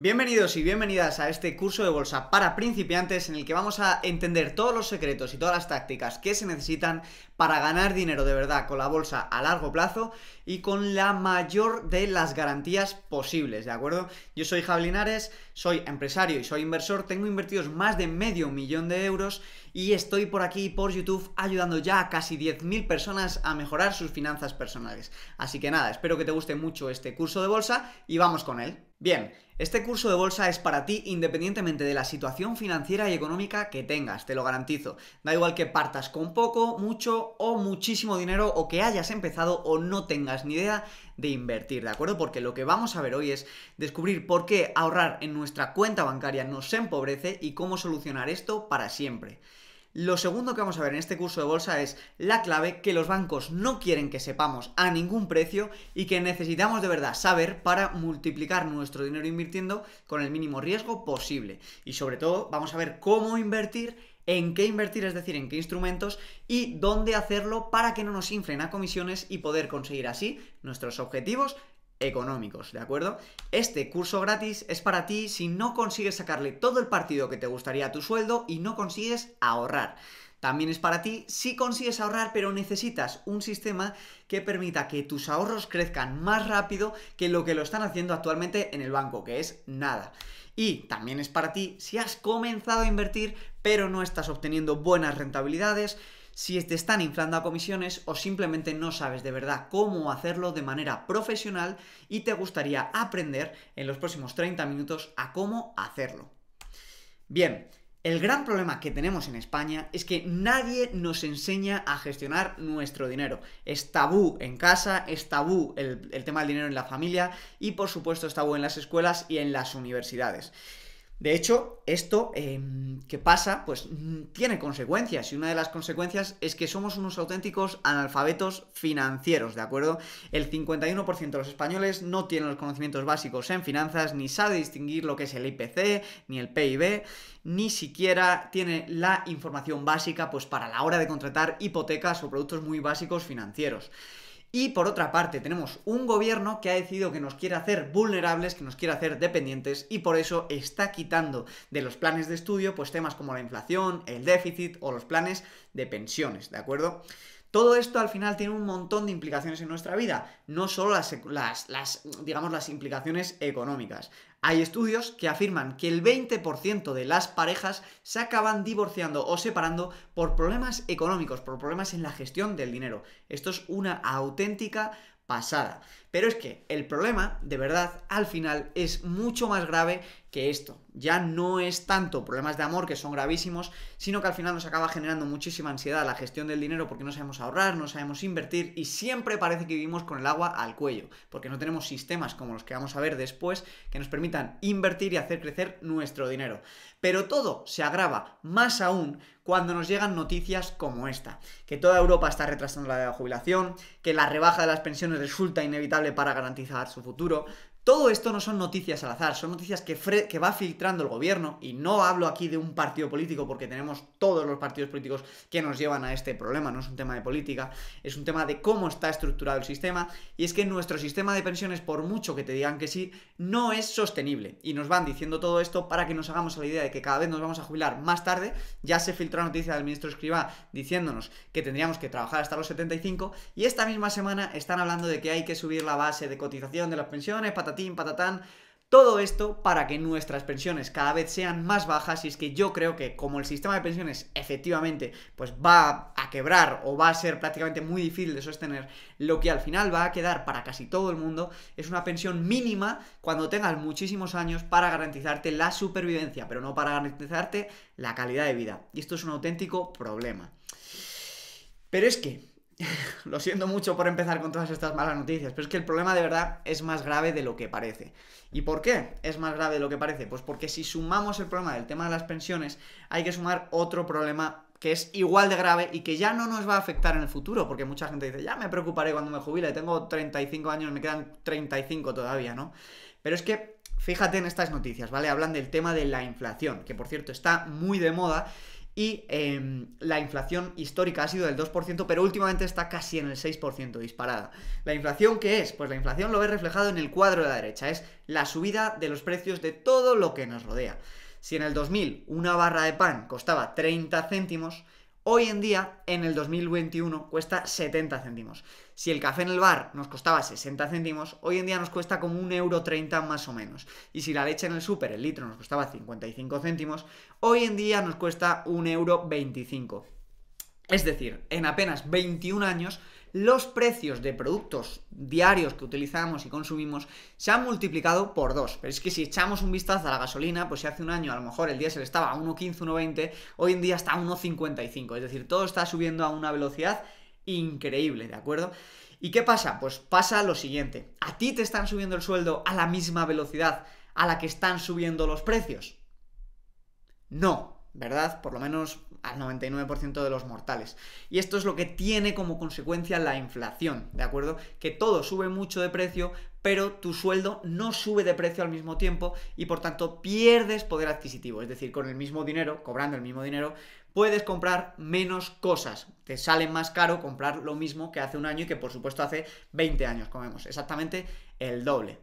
Bienvenidos y bienvenidas a este curso de bolsa para principiantes en el que vamos a entender todos los secretos y todas las tácticas que se necesitan para ganar dinero de verdad con la bolsa a largo plazo y con la mayor de las garantías posibles, ¿de acuerdo? Yo soy Javlinares, soy empresario y soy inversor, tengo invertidos más de medio millón de euros y estoy por aquí por YouTube ayudando ya a casi 10.000 personas a mejorar sus finanzas personales. Así que nada, espero que te guste mucho este curso de bolsa y vamos con él. Bien, este curso de bolsa es para ti independientemente de la situación financiera y económica que tengas, te lo garantizo. Da igual que partas con poco, mucho o muchísimo dinero o que hayas empezado o no tengas ni idea de invertir, ¿de acuerdo? Porque lo que vamos a ver hoy es descubrir por qué ahorrar en nuestra cuenta bancaria nos empobrece y cómo solucionar esto para siempre. Lo segundo que vamos a ver en este curso de bolsa es la clave que los bancos no quieren que sepamos a ningún precio y que necesitamos de verdad saber para multiplicar nuestro dinero invirtiendo con el mínimo riesgo posible. Y sobre todo vamos a ver cómo invertir en qué invertir, es decir, en qué instrumentos y dónde hacerlo para que no nos inflen a comisiones y poder conseguir así nuestros objetivos económicos, ¿de acuerdo? Este curso gratis es para ti si no consigues sacarle todo el partido que te gustaría a tu sueldo y no consigues ahorrar. También es para ti si consigues ahorrar pero necesitas un sistema que permita que tus ahorros crezcan más rápido que lo que lo están haciendo actualmente en el banco, que es nada. Y también es para ti si has comenzado a invertir pero no estás obteniendo buenas rentabilidades, si te están inflando a comisiones o simplemente no sabes de verdad cómo hacerlo de manera profesional y te gustaría aprender en los próximos 30 minutos a cómo hacerlo. Bien, el gran problema que tenemos en España es que nadie nos enseña a gestionar nuestro dinero. Es tabú en casa, es tabú el, tema del dinero en la familia y por supuesto es tabú en las escuelas y en las universidades. De hecho, esto em, que pasa, pues mm, tiene consecuencias, y una de las consecuencias es que somos unos auténticos analfabetos financieros, ¿de acuerdo? El 51% de los españoles no tienen los conocimientos básicos en finanzas, ni sabe distinguir lo que es el IPC, ni el PIB, ni siquiera tiene la información básica, pues para la hora de contratar hipotecas o productos muy básicos financieros. Y por otra parte, tenemos un gobierno que ha decidido que nos quiere hacer vulnerables, que nos quiere hacer dependientes y por eso está quitando de los planes de estudio pues temas como la inflación, el déficit o los planes de pensiones, ¿de acuerdo? Todo esto al final tiene un montón de implicaciones en nuestra vida, no solo las, las digamos, las implicaciones económicas. Hay estudios que afirman que el 20% de las parejas se acaban divorciando o separando por problemas económicos, por problemas en la gestión del dinero. Esto es una auténtica pasada. Pero es que el problema, de verdad, al final es mucho más grave que esto. Ya no es tanto problemas de amor que son gravísimos, sino que al final nos acaba generando muchísima ansiedad la gestión del dinero porque no sabemos ahorrar, no sabemos invertir y siempre parece que vivimos con el agua al cuello, porque no tenemos sistemas como los que vamos a ver después que nos permitan invertir y hacer crecer nuestro dinero. Pero todo se agrava más aún cuando nos llegan noticias como esta, que toda Europa está retrasando la de jubilación, que la rebaja de las pensiones resulta inevitable para garantizar su futuro, todo esto no son noticias al azar, son noticias que, va filtrando el gobierno y no hablo aquí de un partido político porque tenemos todos los partidos políticos que nos llevan a este problema, no es un tema de política, es un tema de cómo está estructurado el sistema y es que nuestro sistema de pensiones, por mucho que te digan que sí, no es sostenible y nos van diciendo todo esto para que nos hagamos la idea de que cada vez nos vamos a jubilar más tarde, ya se filtró la noticia del ministro Escrivá diciéndonos que tendríamos que trabajar hasta los 75 y esta misma semana están hablando de que hay que subir la base de cotización de las pensiones, para. Todo esto para que nuestras pensiones cada vez sean más bajas y es que yo creo que como el sistema de pensiones efectivamente pues va a quebrar o va a ser prácticamente muy difícil de sostener, lo que al final va a quedar para casi todo el mundo es una pensión mínima cuando tengas muchísimos años para garantizarte la supervivencia, pero no para garantizarte la calidad de vida. Y esto es un auténtico problema. Pero es que lo siento mucho por empezar con todas estas malas noticias, pero es que el problema de verdad es más grave de lo que parece. ¿Y por qué es más grave de lo que parece? Pues porque si sumamos el problema del tema de las pensiones, hay que sumar otro problema que es igual de grave y que ya no nos va a afectar en el futuro, porque mucha gente dice, ya me preocuparé cuando me jubile, tengo 35 años, me quedan 35 todavía, ¿no? Pero es que fíjate en estas noticias, ¿vale? Hablan del tema de la inflación, que por cierto está muy de moda y em, la inflación histórica ha sido del 2%, pero últimamente está casi en el 6% disparada. ¿La inflación qué es? Pues la inflación lo ves reflejado en el cuadro de la derecha, es la subida de los precios de todo lo que nos rodea. Si en el 2000 una barra de pan costaba 30 céntimos, Hoy en día, en el 2021, cuesta 70 céntimos. Si el café en el bar nos costaba 60 céntimos, hoy en día nos cuesta como un euro más o menos. Y si la leche en el súper, el litro, nos costaba 55 céntimos, hoy en día nos cuesta 1,25 euro. Es decir, en apenas 21 años los precios de productos diarios que utilizamos y consumimos se han multiplicado por dos. Pero es que si echamos un vistazo a la gasolina, pues si hace un año a lo mejor el diésel estaba a 1,15, 1,20, hoy en día está a 1,55. Es decir, todo está subiendo a una velocidad increíble, ¿de acuerdo? ¿Y qué pasa? Pues pasa lo siguiente. ¿A ti te están subiendo el sueldo a la misma velocidad a la que están subiendo los precios? No, ¿verdad? Por lo menos al 99% de los mortales. Y esto es lo que tiene como consecuencia la inflación, ¿de acuerdo? Que todo sube mucho de precio, pero tu sueldo no sube de precio al mismo tiempo y por tanto pierdes poder adquisitivo. Es decir, con el mismo dinero, cobrando el mismo dinero, puedes comprar menos cosas. Te sale más caro comprar lo mismo que hace un año y que por supuesto hace 20 años comemos. Exactamente el doble.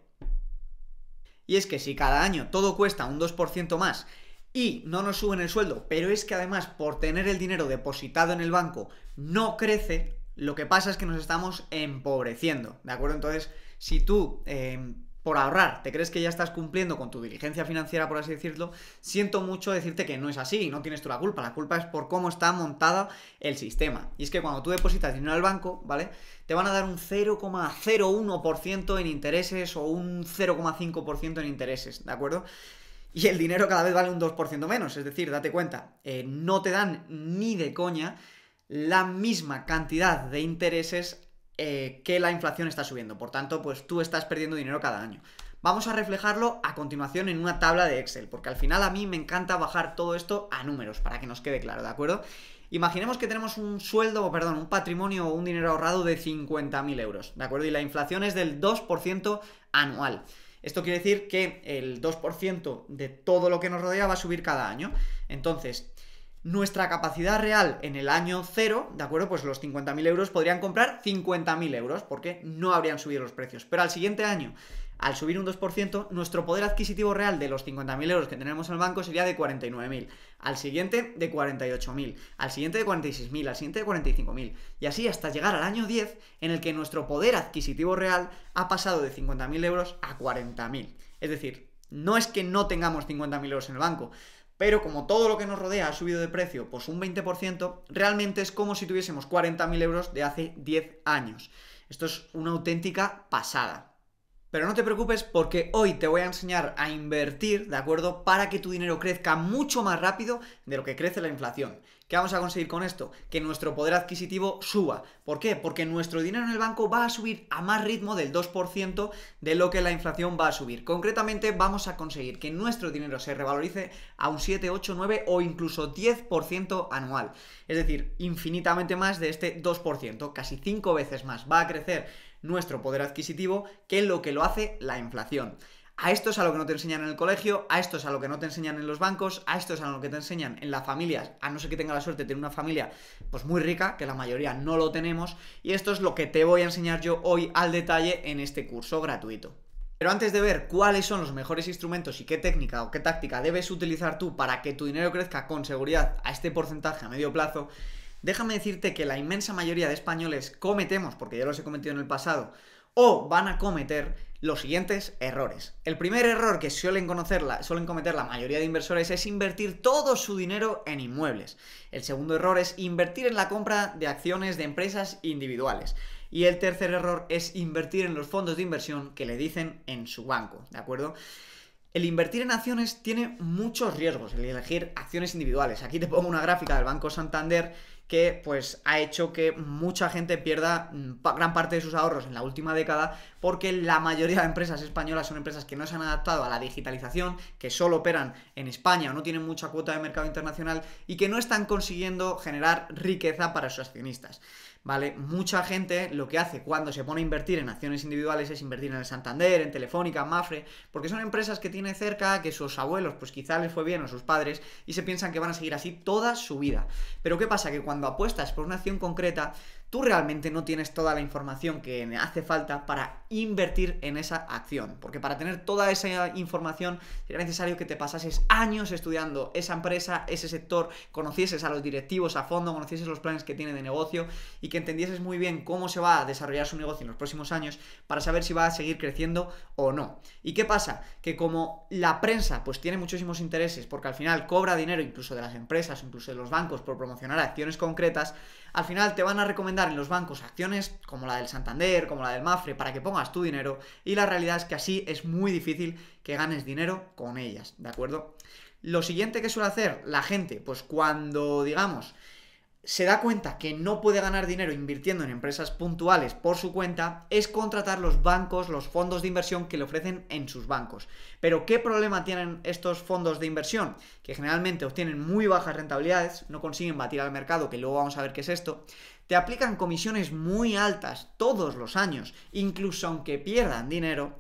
Y es que si cada año todo cuesta un 2% más y no nos suben el sueldo, pero es que además por tener el dinero depositado en el banco no crece, lo que pasa es que nos estamos empobreciendo, ¿de acuerdo? Entonces, si tú... Em, por ahorrar, te crees que ya estás cumpliendo con tu diligencia financiera, por así decirlo, siento mucho decirte que no es así, no tienes tú la culpa, la culpa es por cómo está montada el sistema. Y es que cuando tú depositas dinero al banco, ¿vale? Te van a dar un 0,01% en intereses o un 0,5% en intereses, ¿de acuerdo? y el dinero cada vez vale un 2% menos. Es decir, date cuenta, eh, no te dan ni de coña la misma cantidad de intereses eh, que la inflación está subiendo. Por tanto, pues tú estás perdiendo dinero cada año. Vamos a reflejarlo a continuación en una tabla de Excel, porque al final a mí me encanta bajar todo esto a números, para que nos quede claro, ¿de acuerdo? Imaginemos que tenemos un sueldo, perdón, un patrimonio o un dinero ahorrado de 50.000 euros, ¿de acuerdo? Y la inflación es del 2% anual. Esto quiere decir que el 2% de todo lo que nos rodea va a subir cada año. Entonces, nuestra capacidad real en el año cero, ¿de acuerdo? Pues los 50.000 euros podrían comprar 50.000 euros porque no habrían subido los precios. Pero al siguiente año, al subir un 2%, nuestro poder adquisitivo real de los 50.000 euros que tenemos en el banco sería de 49.000, al siguiente de 48.000, al siguiente de 46.000, al siguiente de 45.000, y así hasta llegar al año 10 en el que nuestro poder adquisitivo real ha pasado de 50.000 euros a 40.000. Es decir, no es que no tengamos 50.000 euros en el banco, pero como todo lo que nos rodea ha subido de precio pues un 20%, realmente es como si tuviésemos 40.000 euros de hace 10 años. Esto es una auténtica pasada. Pero no te preocupes porque hoy te voy a enseñar a invertir, ¿de acuerdo? Para que tu dinero crezca mucho más rápido de lo que crece la inflación. ¿Qué vamos a conseguir con esto? Que nuestro poder adquisitivo suba. ¿Por qué? Porque nuestro dinero en el banco va a subir a más ritmo del 2% de lo que la inflación va a subir. Concretamente vamos a conseguir que nuestro dinero se revalorice a un 7, 8, 9 o incluso 10% anual. Es decir, infinitamente más de este 2%, casi 5 veces más. Va a crecer nuestro poder adquisitivo, que lo que lo hace la inflación. A esto es a lo que no te enseñan en el colegio, a esto es a lo que no te enseñan en los bancos, a esto es a lo que te enseñan en las familias, a no ser que tenga la suerte de tener una familia pues muy rica, que la mayoría no lo tenemos, y esto es lo que te voy a enseñar yo hoy al detalle en este curso gratuito. Pero antes de ver cuáles son los mejores instrumentos y qué técnica o qué táctica debes utilizar tú para que tu dinero crezca con seguridad a este porcentaje a medio plazo, Déjame decirte que la inmensa mayoría de españoles cometemos, porque ya los he cometido en el pasado, o van a cometer los siguientes errores. El primer error que suelen, conocerla, suelen cometer la mayoría de inversores es invertir todo su dinero en inmuebles. El segundo error es invertir en la compra de acciones de empresas individuales. Y el tercer error es invertir en los fondos de inversión que le dicen en su banco, ¿de acuerdo? El invertir en acciones tiene muchos riesgos, el elegir acciones individuales. Aquí te pongo una gráfica del Banco Santander que pues ha hecho que mucha gente pierda mm, gran parte de sus ahorros en la última década porque la mayoría de empresas españolas son empresas que no se han adaptado a la digitalización, que solo operan en España o no tienen mucha cuota de mercado internacional y que no están consiguiendo generar riqueza para sus accionistas. ¿vale? Mucha gente lo que hace cuando se pone a invertir en acciones individuales es invertir en el Santander, en Telefónica, en Mafre, porque son empresas que tiene cerca, que sus abuelos pues quizá les fue bien o sus padres y se piensan que van a seguir así toda su vida. Pero ¿qué pasa? Que cuando apuestas por una acción concreta, tú realmente no tienes toda la información que hace falta para invertir en esa acción. Porque para tener toda esa información sería necesario que te pasases años estudiando esa empresa, ese sector, conocieses a los directivos a fondo, conocieses los planes que tiene de negocio y que entendieses muy bien cómo se va a desarrollar su negocio en los próximos años para saber si va a seguir creciendo o no. ¿Y qué pasa? Que como la prensa pues tiene muchísimos intereses porque al final cobra dinero incluso de las empresas, incluso de los bancos por promocionar acciones concretas, al final te van a recomendar en los bancos acciones como la del Santander, como la del Mafre, para que pongas tu dinero y la realidad es que así es muy difícil que ganes dinero con ellas, ¿de acuerdo? Lo siguiente que suele hacer la gente, pues cuando digamos se da cuenta que no puede ganar dinero invirtiendo en empresas puntuales por su cuenta es contratar los bancos, los fondos de inversión que le ofrecen en sus bancos. Pero ¿qué problema tienen estos fondos de inversión? Que generalmente obtienen muy bajas rentabilidades, no consiguen batir al mercado, que luego vamos a ver qué es esto. Te aplican comisiones muy altas todos los años, incluso aunque pierdan dinero.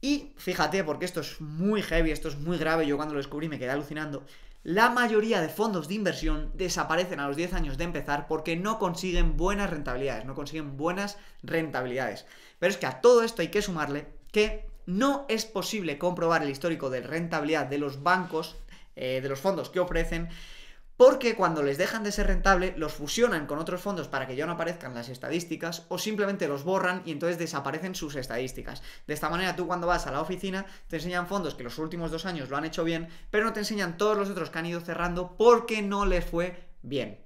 Y fíjate, porque esto es muy heavy, esto es muy grave, yo cuando lo descubrí me quedé alucinando la mayoría de fondos de inversión desaparecen a los 10 años de empezar porque no consiguen buenas rentabilidades, no consiguen buenas rentabilidades. Pero es que a todo esto hay que sumarle que no es posible comprobar el histórico de rentabilidad de los bancos, eh, de los fondos que ofrecen, porque cuando les dejan de ser rentable, los fusionan con otros fondos para que ya no aparezcan las estadísticas o simplemente los borran y entonces desaparecen sus estadísticas. De esta manera tú cuando vas a la oficina te enseñan fondos que los últimos dos años lo han hecho bien, pero no te enseñan todos los otros que han ido cerrando porque no les fue bien.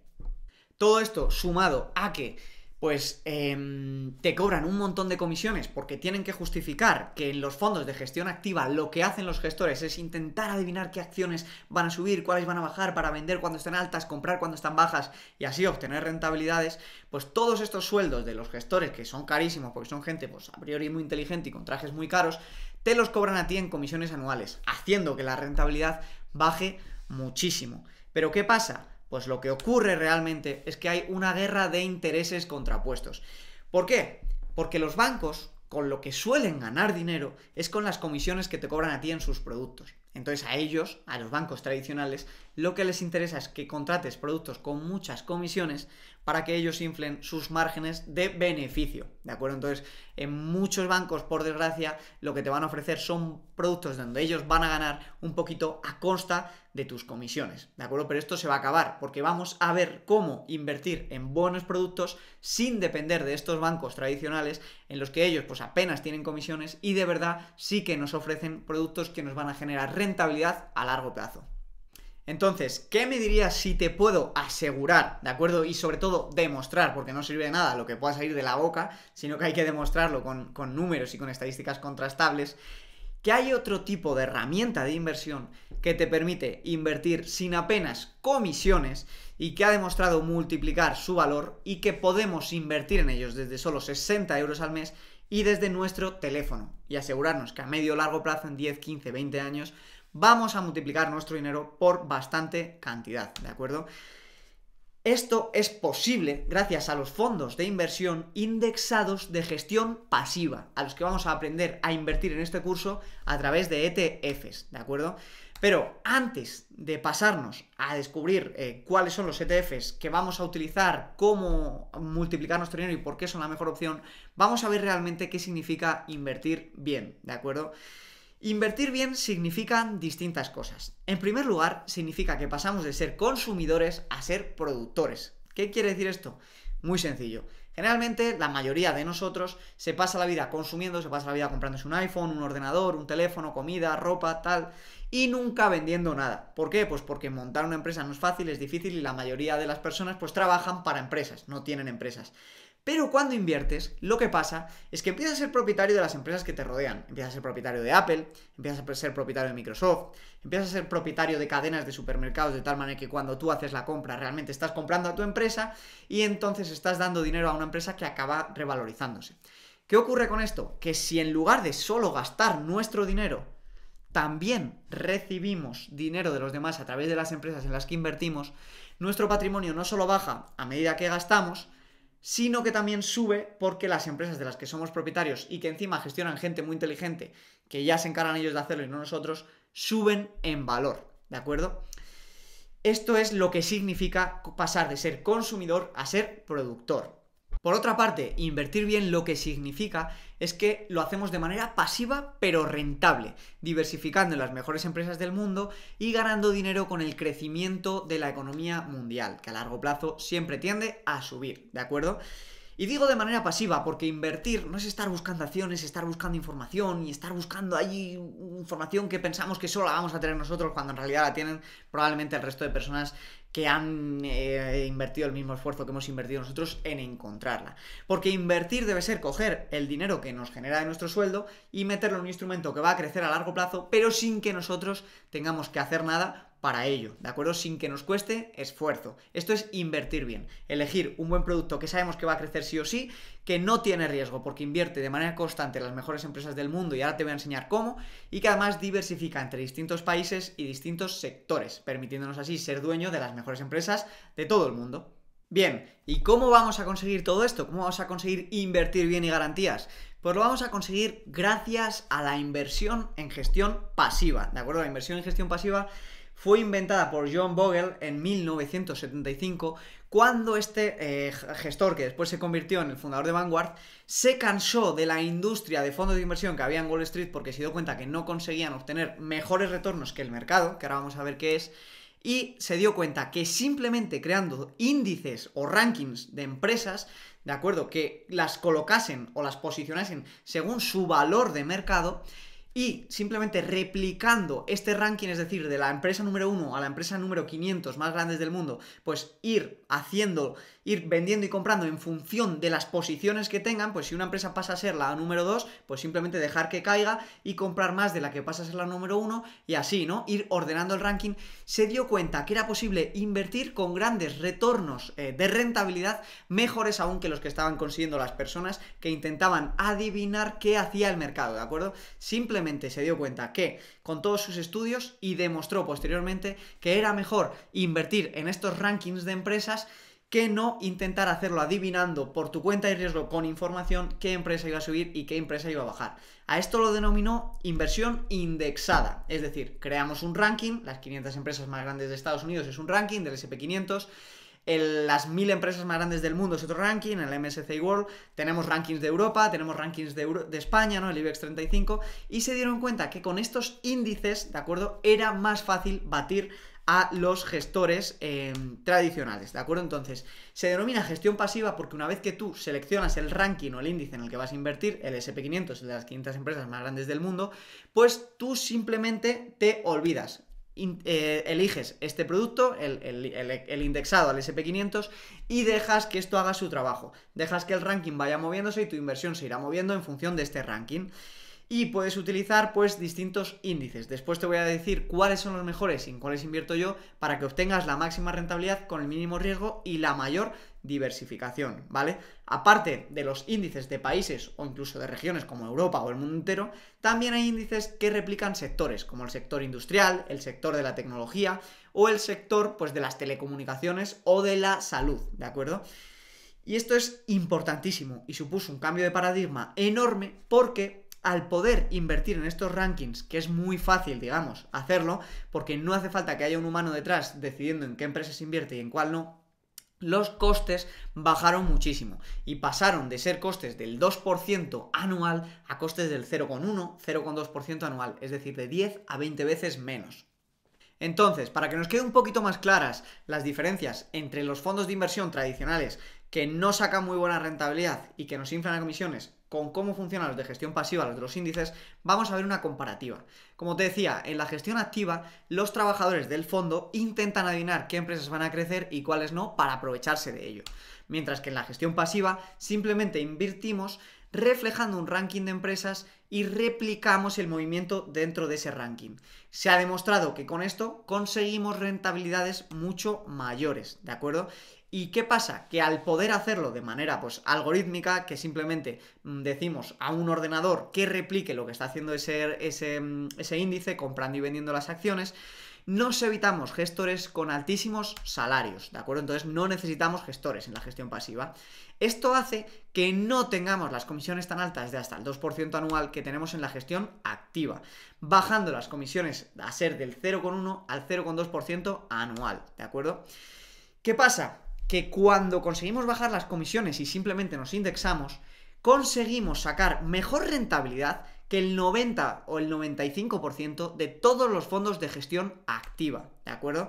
Todo esto sumado a que pues em, te cobran un montón de comisiones porque tienen que justificar que en los fondos de gestión activa lo que hacen los gestores es intentar adivinar qué acciones van a subir, cuáles van a bajar para vender cuando están altas, comprar cuando están bajas y así obtener rentabilidades, pues todos estos sueldos de los gestores que son carísimos porque son gente pues a priori muy inteligente y con trajes muy caros, te los cobran a ti en comisiones anuales, haciendo que la rentabilidad baje muchísimo. Pero ¿qué pasa? Pues lo que ocurre realmente es que hay una guerra de intereses contrapuestos. ¿Por qué? Porque los bancos con lo que suelen ganar dinero es con las comisiones que te cobran a ti en sus productos. Entonces a ellos, a los bancos tradicionales, lo que les interesa es que contrates productos con muchas comisiones para que ellos inflen sus márgenes de beneficio, ¿de acuerdo? Entonces, en muchos bancos, por desgracia, lo que te van a ofrecer son productos donde ellos van a ganar un poquito a costa de tus comisiones, ¿de acuerdo? Pero esto se va a acabar porque vamos a ver cómo invertir en buenos productos sin depender de estos bancos tradicionales en los que ellos pues apenas tienen comisiones y de verdad sí que nos ofrecen productos que nos van a generar rentabilidad a largo plazo. Entonces, ¿qué me dirías si te puedo asegurar, ¿de acuerdo? Y sobre todo demostrar, porque no sirve de nada lo que pueda salir de la boca, sino que hay que demostrarlo con, números y con estadísticas contrastables, que hay otro tipo de herramienta de inversión que te permite invertir sin apenas comisiones y que ha demostrado multiplicar su valor y que podemos invertir en ellos desde solo 60 euros al mes y desde nuestro teléfono y asegurarnos que a medio o largo plazo, en 10, 15, 20 años, vamos a multiplicar nuestro dinero por bastante cantidad, ¿de acuerdo? Esto es posible gracias a los fondos de inversión indexados de gestión pasiva, a los que vamos a aprender a invertir en este curso a través de ETFs, ¿de acuerdo? Pero antes de pasarnos a descubrir eh, cuáles son los ETFs que vamos a utilizar, cómo multiplicar nuestro dinero y por qué son la mejor opción, vamos a ver realmente qué significa invertir bien, ¿de acuerdo? Invertir bien significan distintas cosas. En primer lugar, significa que pasamos de ser consumidores a ser productores. ¿Qué quiere decir esto? Muy sencillo. Generalmente la mayoría de nosotros se pasa la vida consumiendo, se pasa la vida comprándose un iPhone, un ordenador, un teléfono, comida, ropa, tal, y nunca vendiendo nada. ¿Por qué? Pues porque montar una empresa no es fácil, es difícil y la mayoría de las personas pues trabajan para empresas, no tienen empresas. Pero cuando inviertes, lo que pasa es que empiezas a ser propietario de las empresas que te rodean. Empiezas a ser propietario de Apple, empiezas a ser propietario de Microsoft, empiezas a ser propietario de cadenas de supermercados de tal manera que cuando tú haces la compra realmente estás comprando a tu empresa y entonces estás dando dinero a una empresa que acaba revalorizándose. ¿Qué ocurre con esto? Que si en lugar de solo gastar nuestro dinero, también recibimos dinero de los demás a través de las empresas en las que invertimos, nuestro patrimonio no solo baja a medida que gastamos, sino que también sube porque las empresas de las que somos propietarios y que encima gestionan gente muy inteligente, que ya se encargan ellos de hacerlo y no nosotros, suben en valor, ¿de acuerdo? Esto es lo que significa pasar de ser consumidor a ser productor. Por otra parte, invertir bien lo que significa es que lo hacemos de manera pasiva pero rentable, diversificando en las mejores empresas del mundo y ganando dinero con el crecimiento de la economía mundial, que a largo plazo siempre tiende a subir, ¿de acuerdo? Y digo de manera pasiva, porque invertir no es estar buscando acciones, estar buscando información y estar buscando ahí información que pensamos que solo la vamos a tener nosotros cuando en realidad la tienen probablemente el resto de personas que han eh, invertido el mismo esfuerzo que hemos invertido nosotros en encontrarla. Porque invertir debe ser coger el dinero que nos genera de nuestro sueldo y meterlo en un instrumento que va a crecer a largo plazo, pero sin que nosotros tengamos que hacer nada para ello, ¿de acuerdo? Sin que nos cueste esfuerzo. Esto es invertir bien, elegir un buen producto que sabemos que va a crecer sí o sí, que no tiene riesgo porque invierte de manera constante en las mejores empresas del mundo y ahora te voy a enseñar cómo, y que además diversifica entre distintos países y distintos sectores, permitiéndonos así ser dueño de las mejores empresas de todo el mundo. Bien, ¿y cómo vamos a conseguir todo esto? ¿Cómo vamos a conseguir invertir bien y garantías? Pues lo vamos a conseguir gracias a la inversión en gestión pasiva, ¿de acuerdo? La inversión en gestión pasiva fue inventada por John Bogle en 1975 cuando este eh, gestor, que después se convirtió en el fundador de Vanguard, se cansó de la industria de fondos de inversión que había en Wall Street porque se dio cuenta que no conseguían obtener mejores retornos que el mercado, que ahora vamos a ver qué es, y se dio cuenta que simplemente creando índices o rankings de empresas, de acuerdo, que las colocasen o las posicionasen según su valor de mercado, y simplemente replicando este ranking, es decir, de la empresa número 1 a la empresa número 500 más grandes del mundo, pues ir haciendo, ir vendiendo y comprando en función de las posiciones que tengan, pues si una empresa pasa a ser la número 2, pues simplemente dejar que caiga y comprar más de la que pasa a ser la número 1 y así, ¿no? Ir ordenando el ranking. Se dio cuenta que era posible invertir con grandes retornos eh, de rentabilidad mejores aún que los que estaban consiguiendo las personas que intentaban adivinar qué hacía el mercado, ¿de acuerdo? Simplemente se dio cuenta que con todos sus estudios y demostró posteriormente que era mejor invertir en estos rankings de empresas que no intentar hacerlo adivinando por tu cuenta y riesgo con información qué empresa iba a subir y qué empresa iba a bajar. A esto lo denominó inversión indexada, es decir, creamos un ranking, las 500 empresas más grandes de Estados Unidos es un ranking del SP500, las mil empresas más grandes del mundo es otro ranking, el MSCI World, tenemos rankings de Europa, tenemos rankings de, de, España, ¿no? el IBEX 35, y se dieron cuenta que con estos índices, ¿de acuerdo?, era más fácil batir a los gestores em, tradicionales, ¿de acuerdo? Entonces, se denomina gestión pasiva porque una vez que tú seleccionas el ranking o el índice en el que vas a invertir, el SP500, de las 500 empresas más grandes del mundo, pues tú simplemente te olvidas. Eh, eliges este producto, el indexado al SP500, y dejas que esto haga su trabajo. Dejas que el ranking vaya moviéndose y tu inversión se irá moviendo en función de este ranking y puedes utilizar pues distintos índices. Después te voy a decir cuáles son los mejores y en cuáles invierto yo para que obtengas la máxima rentabilidad con el mínimo riesgo y la mayor diversificación, ¿vale? Aparte de los índices de países o incluso de regiones como Europa o el mundo entero, también hay índices que replican sectores, como el sector industrial, el sector de la tecnología o el sector pues de las telecomunicaciones o de la salud, ¿de acuerdo? Y esto es importantísimo y supuso un cambio de paradigma enorme porque al poder invertir en estos rankings, que es muy fácil, digamos, hacerlo, porque no hace falta que haya un humano detrás decidiendo en qué empresa se invierte y en cuál no, los costes bajaron muchísimo y pasaron de ser costes del 2% anual a costes del 0,1, 0,2% anual, es decir, de 10 a 20 veces menos. Entonces, para que nos quede un poquito más claras las diferencias entre los fondos de inversión tradicionales que no sacan muy buena rentabilidad y que nos inflan a comisiones con cómo funcionan los de gestión pasiva, los de los índices, vamos a ver una comparativa. Como te decía, en la gestión activa, los trabajadores del fondo intentan adivinar qué empresas van a crecer y cuáles no para aprovecharse de ello. Mientras que en la gestión pasiva simplemente invertimos reflejando un ranking de empresas y replicamos el movimiento dentro de ese ranking. Se ha demostrado que con esto conseguimos rentabilidades mucho mayores, ¿de acuerdo? ¿Y qué pasa? Que al poder hacerlo de manera pues algorítmica, que simplemente mm, decimos a un ordenador que replique lo que está haciendo ese, ese, mm, ese índice, comprando y vendiendo las acciones, nos evitamos gestores con altísimos salarios, ¿de acuerdo? Entonces no necesitamos gestores en la gestión pasiva. Esto hace que no tengamos las comisiones tan altas de hasta el 2% anual que tenemos en la gestión activa, bajando las comisiones a ser del 0,1 al 0,2% anual, ¿de acuerdo? ¿Qué pasa? que cuando conseguimos bajar las comisiones y simplemente nos indexamos, conseguimos sacar mejor rentabilidad que el 90 o el 95% de todos los fondos de gestión activa, ¿de acuerdo?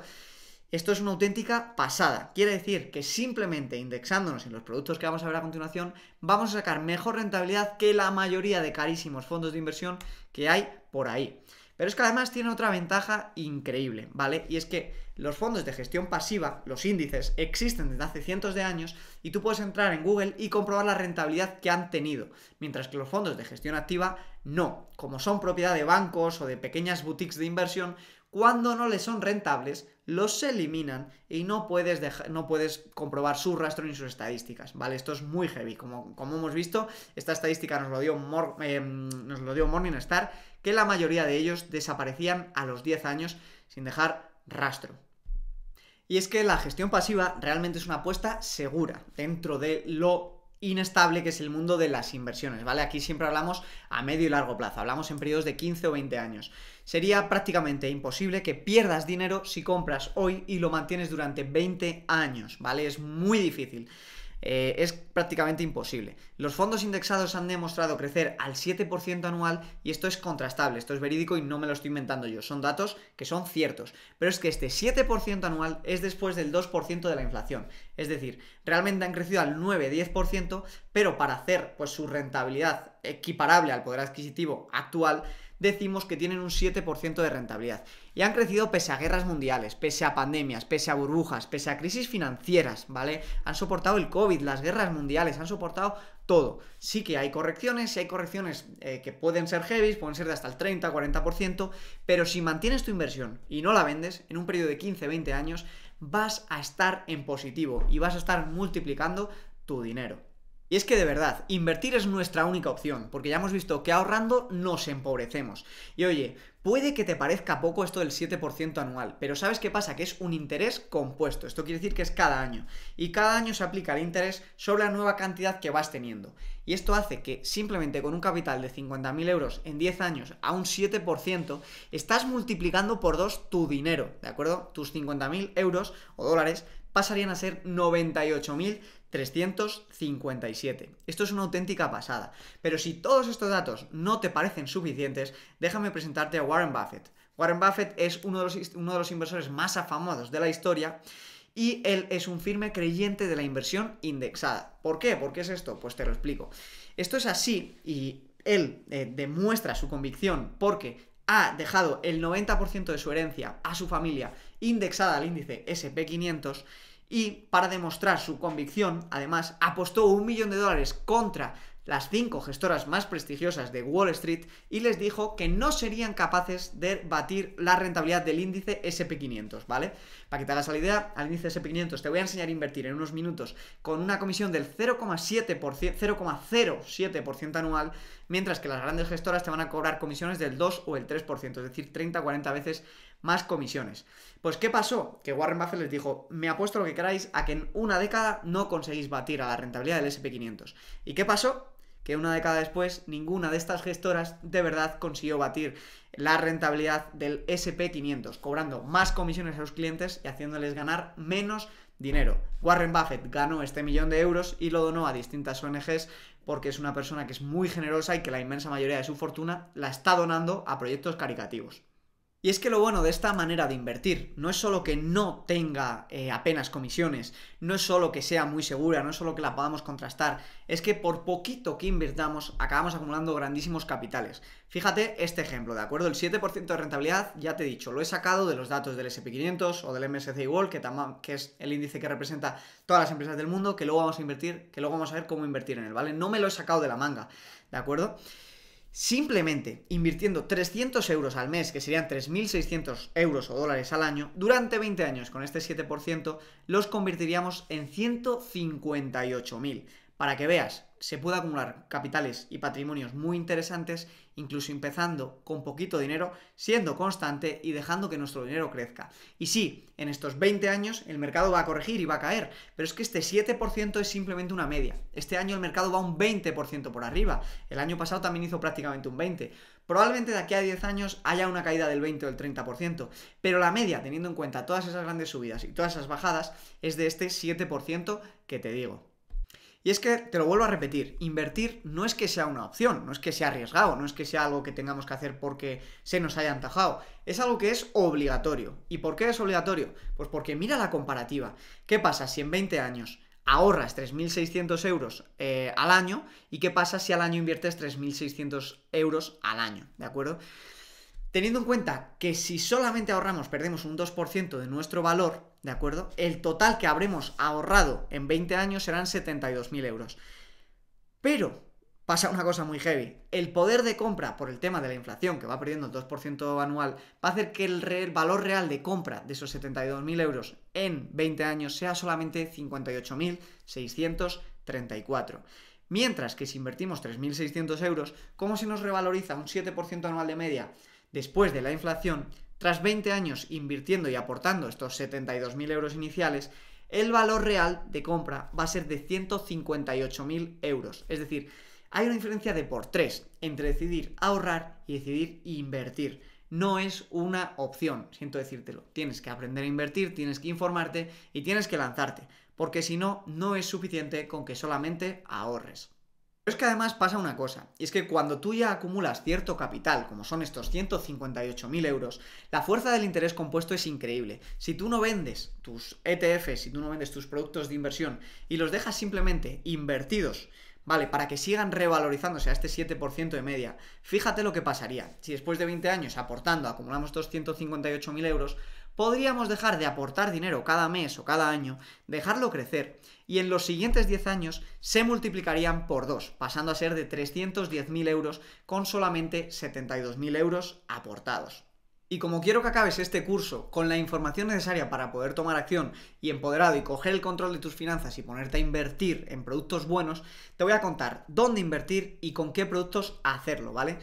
Esto es una auténtica pasada. Quiere decir que simplemente indexándonos en los productos que vamos a ver a continuación, vamos a sacar mejor rentabilidad que la mayoría de carísimos fondos de inversión que hay por ahí. Pero es que además tiene otra ventaja increíble, ¿vale? Y es que los fondos de gestión pasiva, los índices, existen desde hace cientos de años y tú puedes entrar en Google y comprobar la rentabilidad que han tenido, mientras que los fondos de gestión activa no, como son propiedad de bancos o de pequeñas boutiques de inversión, cuando no les son rentables, los eliminan y no puedes, no puedes comprobar su rastro ni sus estadísticas, ¿vale? Esto es muy heavy, como, como hemos visto, esta estadística nos lo dio, eh, nos lo dio Morningstar, que la mayoría de ellos desaparecían a los 10 años sin dejar rastro. Y es que la gestión pasiva realmente es una apuesta segura dentro de lo inestable que es el mundo de las inversiones, ¿vale? Aquí siempre hablamos a medio y largo plazo, hablamos en periodos de 15 o 20 años. Sería prácticamente imposible que pierdas dinero si compras hoy y lo mantienes durante 20 años, ¿vale? Es muy difícil. Eh, es prácticamente imposible. Los fondos indexados han demostrado crecer al 7% anual y esto es contrastable, esto es verídico y no me lo estoy inventando yo, son datos que son ciertos, pero es que este 7% anual es después del 2% de la inflación, es decir, realmente han crecido al 9-10%, pero para hacer pues su rentabilidad equiparable al poder adquisitivo actual, decimos que tienen un 7% de rentabilidad. Y han crecido pese a guerras mundiales, pese a pandemias, pese a burbujas, pese a crisis financieras, ¿vale? Han soportado el COVID, las guerras mundiales, han soportado todo. Sí que hay correcciones, hay correcciones eh, que pueden ser heavy, pueden ser de hasta el 30, 40%, pero si mantienes tu inversión y no la vendes en un periodo de 15, 20 años, vas a estar en positivo y vas a estar multiplicando tu dinero. Y es que de verdad, invertir es nuestra única opción, porque ya hemos visto que ahorrando nos empobrecemos. Y oye, puede que te parezca poco esto del 7% anual, pero ¿sabes qué pasa? Que es un interés compuesto, esto quiere decir que es cada año, y cada año se aplica el interés sobre la nueva cantidad que vas teniendo. Y esto hace que simplemente con un capital de 50.000 euros en 10 años a un 7%, estás multiplicando por dos tu dinero, ¿de acuerdo? Tus 50.000 euros o dólares pasarían a ser 98.000 357. Esto es una auténtica pasada. Pero si todos estos datos no te parecen suficientes, déjame presentarte a Warren Buffett. Warren Buffett es uno de los, uno de los inversores más afamados de la historia y él es un firme creyente de la inversión indexada. ¿Por qué? ¿Por qué es esto? Pues te lo explico. Esto es así y él eh, demuestra su convicción porque ha dejado el 90% de su herencia a su familia indexada al índice SP500 y para demostrar su convicción, además, apostó un millón de dólares contra las cinco gestoras más prestigiosas de Wall Street y les dijo que no serían capaces de batir la rentabilidad del índice SP500, ¿vale? Para que te hagas la idea, al índice SP500 te voy a enseñar a invertir en unos minutos con una comisión del 0,07% anual, mientras que las grandes gestoras te van a cobrar comisiones del 2 o el 3%, es decir, 30-40 o veces más comisiones. Pues ¿qué pasó? Que Warren Buffett les dijo, me apuesto lo que queráis a que en una década no conseguís batir a la rentabilidad del SP500. ¿Y qué pasó? Que una década después ninguna de estas gestoras de verdad consiguió batir la rentabilidad del SP500, cobrando más comisiones a los clientes y haciéndoles ganar menos dinero. Warren Buffett ganó este millón de euros y lo donó a distintas ONGs porque es una persona que es muy generosa y que la inmensa mayoría de su fortuna la está donando a proyectos caricativos. Y es que lo bueno de esta manera de invertir no es solo que no tenga eh, apenas comisiones, no es solo que sea muy segura, no es solo que la podamos contrastar, es que por poquito que invirtamos acabamos acumulando grandísimos capitales. Fíjate este ejemplo, ¿de acuerdo? El 7% de rentabilidad, ya te he dicho, lo he sacado de los datos del SP500 o del MSCI World, que, que es el índice que representa todas las empresas del mundo, que luego vamos a invertir, que luego vamos a ver cómo invertir en él, ¿vale? No me lo he sacado de la manga, ¿de acuerdo? Simplemente invirtiendo 300 euros al mes, que serían 3.600 euros o dólares al año, durante 20 años con este 7%, los convertiríamos en 158.000. Para que veas se puede acumular capitales y patrimonios muy interesantes, incluso empezando con poquito dinero, siendo constante y dejando que nuestro dinero crezca. Y sí, en estos 20 años el mercado va a corregir y va a caer, pero es que este 7% es simplemente una media. Este año el mercado va un 20% por arriba, el año pasado también hizo prácticamente un 20%. Probablemente de aquí a 10 años haya una caída del 20 o el 30%, pero la media, teniendo en cuenta todas esas grandes subidas y todas esas bajadas, es de este 7% que te digo. Y es que, te lo vuelvo a repetir, invertir no es que sea una opción, no es que sea arriesgado, no es que sea algo que tengamos que hacer porque se nos haya antajado, es algo que es obligatorio. ¿Y por qué es obligatorio? Pues porque mira la comparativa. ¿Qué pasa si en 20 años ahorras 3.600 euros eh, al año y qué pasa si al año inviertes 3.600 euros al año, ¿de acuerdo? Teniendo en cuenta que si solamente ahorramos, perdemos un 2% de nuestro valor, ¿de acuerdo? El total que habremos ahorrado en 20 años serán 72.000 euros. Pero pasa una cosa muy heavy. El poder de compra, por el tema de la inflación, que va perdiendo el 2% anual, va a hacer que el, valor real de compra de esos 72.000 euros en 20 años sea solamente 58.634. Mientras que si invertimos 3.600 euros, ¿cómo se nos revaloriza un 7% anual de media? después de la inflación, tras 20 años invirtiendo y aportando estos 72.000 euros iniciales, el valor real de compra va a ser de 158.000 euros. Es decir, hay una diferencia de por tres entre decidir ahorrar y decidir invertir. No es una opción, siento decírtelo. Tienes que aprender a invertir, tienes que informarte y tienes que lanzarte, porque si no, no es suficiente con que solamente ahorres. Pero es que además pasa una cosa, y es que cuando tú ya acumulas cierto capital, como son estos 158.000 euros, la fuerza del interés compuesto es increíble. Si tú no vendes tus ETFs, si tú no vendes tus productos de inversión y los dejas simplemente invertidos, ¿vale? Para que sigan revalorizándose a este 7% de media, fíjate lo que pasaría. Si después de 20 años aportando acumulamos estos 158.000 euros, podríamos dejar de aportar dinero cada mes o cada año, dejarlo crecer y en los siguientes 10 años se multiplicarían por 2, pasando a ser de 310.000 euros con solamente 72.000 euros aportados. Y como quiero que acabes este curso con la información necesaria para poder tomar acción y empoderado y coger el control de tus finanzas y ponerte a invertir en productos buenos, te voy a contar dónde invertir y con qué productos hacerlo, ¿vale?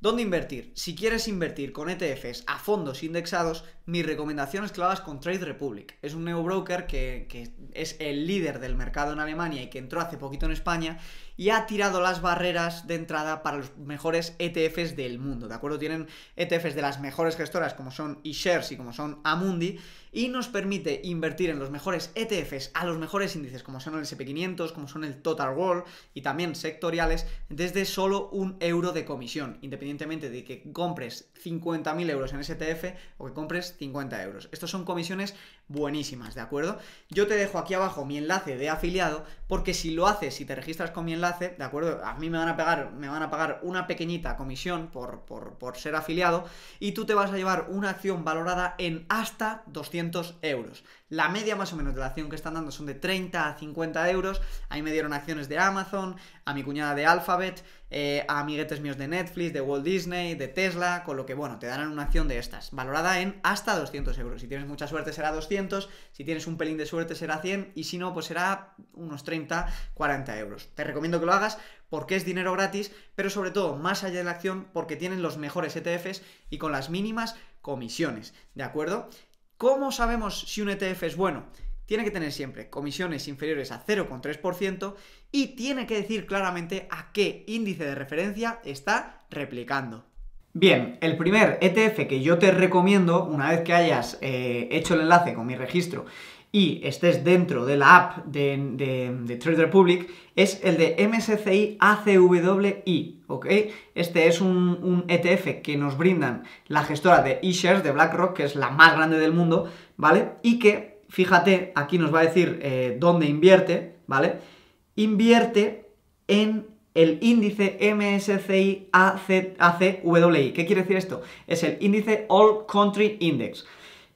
¿Dónde invertir? Si quieres invertir con ETFs a fondos indexados, mi recomendación es con Trade Republic. Es un neobroker que, que es el líder del mercado en Alemania y que entró hace poquito en España y ha tirado las barreras de entrada para los mejores ETFs del mundo, ¿de acuerdo? Tienen ETFs de las mejores gestoras como son eShares y como son Amundi y nos permite invertir en los mejores ETFs a los mejores índices como son el SP500, como son el Total World y también sectoriales desde solo un euro de comisión, independientemente de que compres 50.000 euros en STF o que compres 50 euros. Estos son comisiones buenísimas, ¿de acuerdo? Yo te dejo aquí abajo mi enlace de afiliado porque si lo haces, y te registras con mi enlace, ¿de acuerdo? A mí me van a pagar, me van a pagar una pequeñita comisión por, por ser afiliado y tú te vas a llevar una acción valorada en hasta 200 euros. La media más o menos de la acción que están dando son de 30 a 50 euros. Ahí me dieron acciones de Amazon, a mi cuñada de Alphabet, eh, a amiguetes míos de Netflix, de Walt Disney, de Tesla, con lo que, bueno, te darán una acción de estas, valorada en hasta 200 euros. Si tienes mucha suerte será 200, si tienes un pelín de suerte será 100 y si no, pues será unos 30, 40 euros. Te recomiendo que lo hagas porque es dinero gratis, pero sobre todo más allá de la acción porque tienen los mejores ETFs y con las mínimas comisiones, ¿de acuerdo? ¿Cómo sabemos si un ETF es bueno? Tiene que tener siempre comisiones inferiores a 0,3% y tiene que decir claramente a qué índice de referencia está replicando. Bien, el primer ETF que yo te recomiendo, una vez que hayas eh, hecho el enlace con mi registro y estés dentro de la app de, de, Trade Republic es el de MSCI ACWI, ¿ok? Este es un, ETF que nos brindan la gestora de eShares de BlackRock, que es la más grande del mundo, ¿vale? Y que, fíjate, aquí nos va a decir eh, dónde invierte, ¿vale? Invierte en el índice MSCI ACWI. ¿Qué quiere decir esto? Es el índice All Country Index.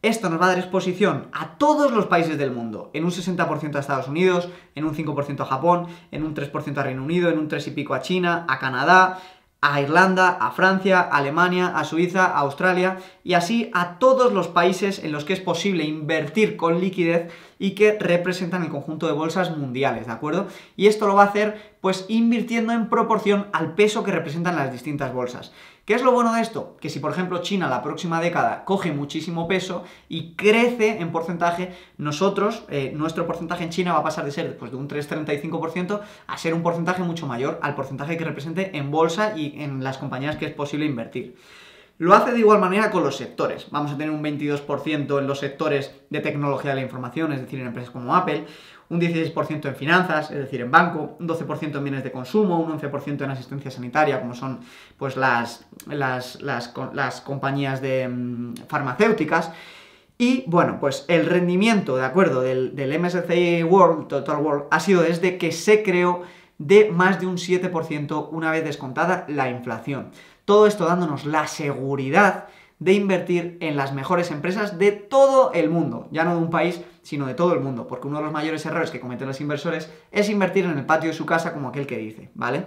Esto nos va a dar exposición a todos los países del mundo, en un 60% a Estados Unidos, en un 5% a Japón, en un 3% a Reino Unido, en un 3 y pico a China, a Canadá, a Irlanda, a Francia, a Alemania, a Suiza, a Australia y así a todos los países en los que es posible invertir con liquidez y que representan el conjunto de bolsas mundiales, ¿de acuerdo? Y esto lo va a hacer pues invirtiendo en proporción al peso que representan las distintas bolsas. ¿Qué es lo bueno de esto? Que si, por ejemplo, China la próxima década coge muchísimo peso y crece en porcentaje, nosotros, eh, nuestro porcentaje en China va a pasar de ser pues, de un 3,35% a ser un porcentaje mucho mayor al porcentaje que represente en bolsa y en las compañías que es posible invertir. Lo hace de igual manera con los sectores. Vamos a tener un 22% en los sectores de tecnología de la información, es decir, en empresas como Apple, un 16% en finanzas, es decir, en banco, un 12% en bienes de consumo, un 11% en asistencia sanitaria, como son pues las, las, compañías de mm, farmacéuticas. Y bueno, pues el rendimiento, de acuerdo, del, del MSCI World, Total World, ha sido desde que se creó de más de un 7% una vez descontada la inflación. Todo esto dándonos la seguridad de invertir en las mejores empresas de todo el mundo, ya no de un país, sino de todo el mundo, porque uno de los mayores errores que cometen los inversores es invertir en el patio de su casa como aquel que dice, ¿vale?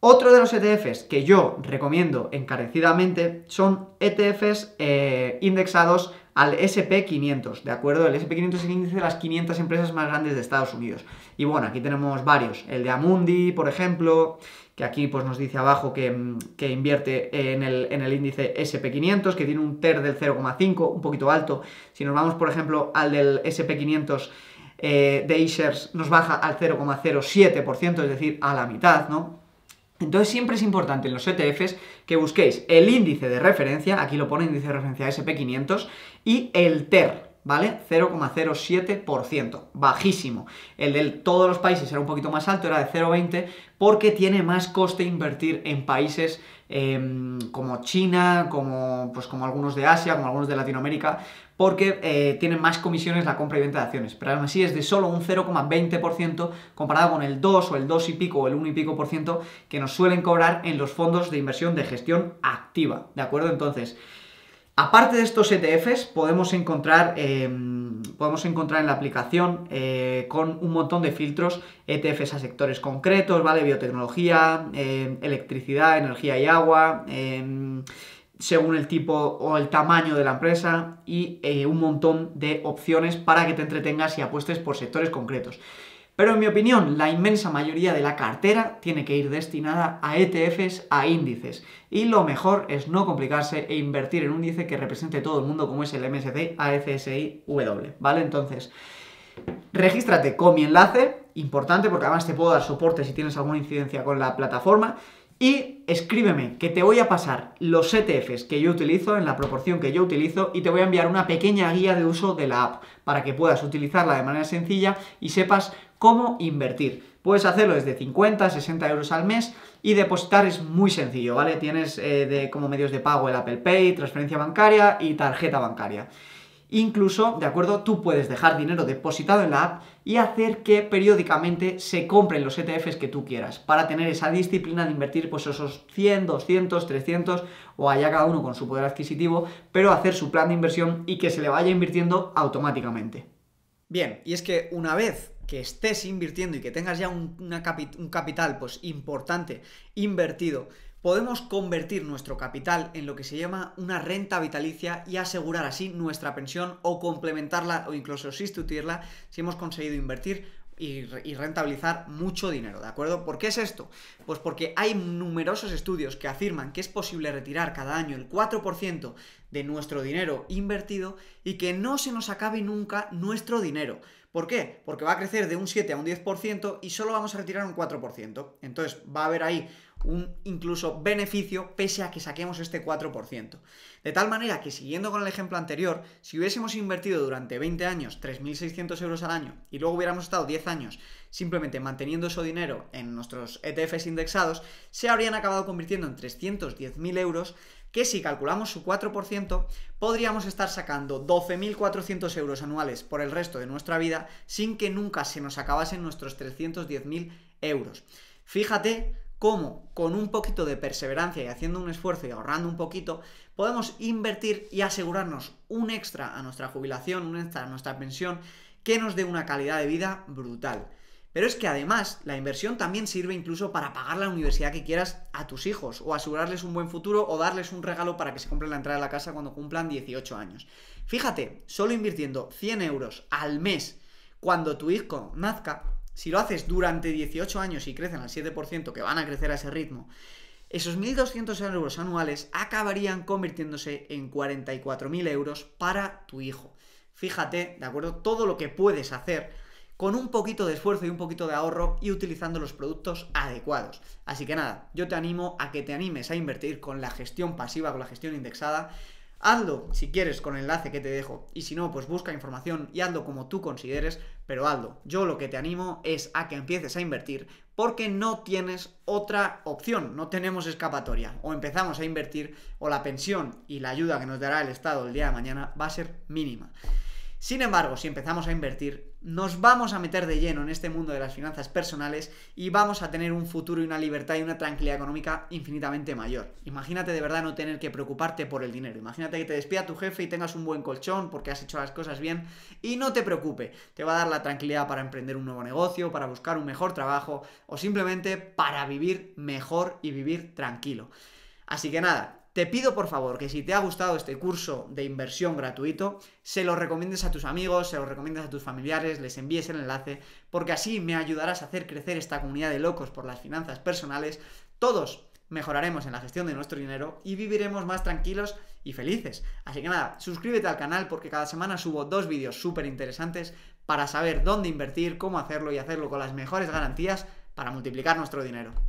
Otro de los ETFs que yo recomiendo encarecidamente son ETFs eh, indexados al SP500, ¿de acuerdo? El SP500 es el índice de las 500 empresas más grandes de Estados Unidos. Y bueno, aquí tenemos varios, el de Amundi, por ejemplo, que aquí pues, nos dice abajo que, mm, invierte en el, índice SP500, que tiene un TER del 0,5, un poquito alto. Si nos vamos, por ejemplo, al del SP500 eh, de iShares, nos baja al 0,07%, es decir, a la mitad, ¿no? Entonces siempre es importante en los ETFs que busquéis el índice de referencia, aquí lo pone índice de referencia SP500, y el TER, ¿vale? 0,07%, bajísimo. El de todos los países era un poquito más alto, era de 0,20, porque tiene más coste invertir en países em, como China, como, pues, como algunos de Asia, como algunos de Latinoamérica, porque eh, tiene más comisiones la compra y venta de acciones, pero aún así es de solo un 0,20% comparado con el 2 o el 2 y pico o el 1 y pico por ciento que nos suelen cobrar en los fondos de inversión de gestión activa, ¿de acuerdo? Entonces, aparte de estos ETFs, podemos encontrar... Em, podemos encontrar en la aplicación eh, con un montón de filtros, ETFs a sectores concretos, ¿vale? Biotecnología, em, electricidad, energía y agua, em, según el tipo o el tamaño de la empresa y eh, un montón de opciones para que te entretengas y apuestes por sectores concretos. Pero en mi opinión, la inmensa mayoría de la cartera tiene que ir destinada a ETFs, a índices. Y lo mejor es no complicarse e invertir en un índice que represente todo el mundo como es el MSC AFSI W. ¿Vale? Entonces, regístrate con mi enlace, importante porque además te puedo dar soporte si tienes alguna incidencia con la plataforma. Y escríbeme, que te voy a pasar los ETFs que yo utilizo, en la proporción que yo utilizo, y te voy a enviar una pequeña guía de uso de la app para que puedas utilizarla de manera sencilla y sepas cómo invertir. Puedes hacerlo desde 50, 60 euros al mes y depositar es muy sencillo, ¿vale? Tienes eh, como medios de pago el Apple Pay, transferencia bancaria y tarjeta bancaria. Incluso, de acuerdo, tú puedes dejar dinero depositado en la app y hacer que periódicamente se compren los ETFs que tú quieras para tener esa disciplina de invertir pues esos 100, 200, 300 o allá cada uno con su poder adquisitivo, pero hacer su plan de inversión y que se le vaya invirtiendo automáticamente. Bien, y es que una vez que estés invirtiendo y que tengas ya un, un capital pues importante invertido podemos convertir nuestro capital en lo que se llama una renta vitalicia y asegurar así nuestra pensión o complementarla o incluso sustituirla si hemos conseguido invertir y, rentabilizar mucho dinero, ¿de acuerdo? ¿Por qué es esto? Pues porque hay numerosos estudios que afirman que es posible retirar cada año el 4% de nuestro dinero invertido y que no se nos acabe nunca nuestro dinero. ¿Por qué? Porque va a crecer de un 7 a un 10% y solo vamos a retirar un 4%. Entonces va a haber ahí un incluso beneficio pese a que saquemos este 4%. De tal manera que siguiendo con el ejemplo anterior, si hubiésemos invertido durante 20 años 3.600 euros al año y luego hubiéramos estado 10 años simplemente manteniendo ese dinero en nuestros ETFs indexados, se habrían acabado convirtiendo en 310.000 euros que si calculamos su 4%, podríamos estar sacando 12.400 euros anuales por el resto de nuestra vida sin que nunca se nos acabasen nuestros 310.000 euros. Fíjate cómo con un poquito de perseverancia y haciendo un esfuerzo y ahorrando un poquito, podemos invertir y asegurarnos un extra a nuestra jubilación, un extra a nuestra pensión, que nos dé una calidad de vida brutal. Pero es que además la inversión también sirve incluso para pagar la universidad que quieras a tus hijos o asegurarles un buen futuro o darles un regalo para que se compren la entrada de la casa cuando cumplan 18 años. Fíjate, solo invirtiendo 100 euros al mes cuando tu hijo nazca, si lo haces durante 18 años y crecen al 7%, que van a crecer a ese ritmo, esos 1.200 euros anuales acabarían convirtiéndose en 44.000 euros para tu hijo. Fíjate, ¿de acuerdo? Todo lo que puedes hacer con un poquito de esfuerzo y un poquito de ahorro y utilizando los productos adecuados. Así que nada, yo te animo a que te animes a invertir con la gestión pasiva, con la gestión indexada, Aldo, si quieres con el enlace que te dejo y si no, pues busca información y hazlo como tú consideres, pero Aldo, Yo lo que te animo es a que empieces a invertir porque no tienes otra opción, no tenemos escapatoria. O empezamos a invertir o la pensión y la ayuda que nos dará el Estado el día de mañana va a ser mínima. Sin embargo, si empezamos a invertir, nos vamos a meter de lleno en este mundo de las finanzas personales y vamos a tener un futuro y una libertad y una tranquilidad económica infinitamente mayor. Imagínate de verdad no tener que preocuparte por el dinero. Imagínate que te despida tu jefe y tengas un buen colchón porque has hecho las cosas bien y no te preocupe. Te va a dar la tranquilidad para emprender un nuevo negocio, para buscar un mejor trabajo o simplemente para vivir mejor y vivir tranquilo. Así que nada, te pido por favor que si te ha gustado este curso de inversión gratuito, se lo recomiendes a tus amigos, se lo recomiendes a tus familiares, les envíes el enlace, porque así me ayudarás a hacer crecer esta comunidad de locos por las finanzas personales. Todos mejoraremos en la gestión de nuestro dinero y viviremos más tranquilos y felices. Así que nada, suscríbete al canal porque cada semana subo dos vídeos súper interesantes para saber dónde invertir, cómo hacerlo y hacerlo con las mejores garantías para multiplicar nuestro dinero.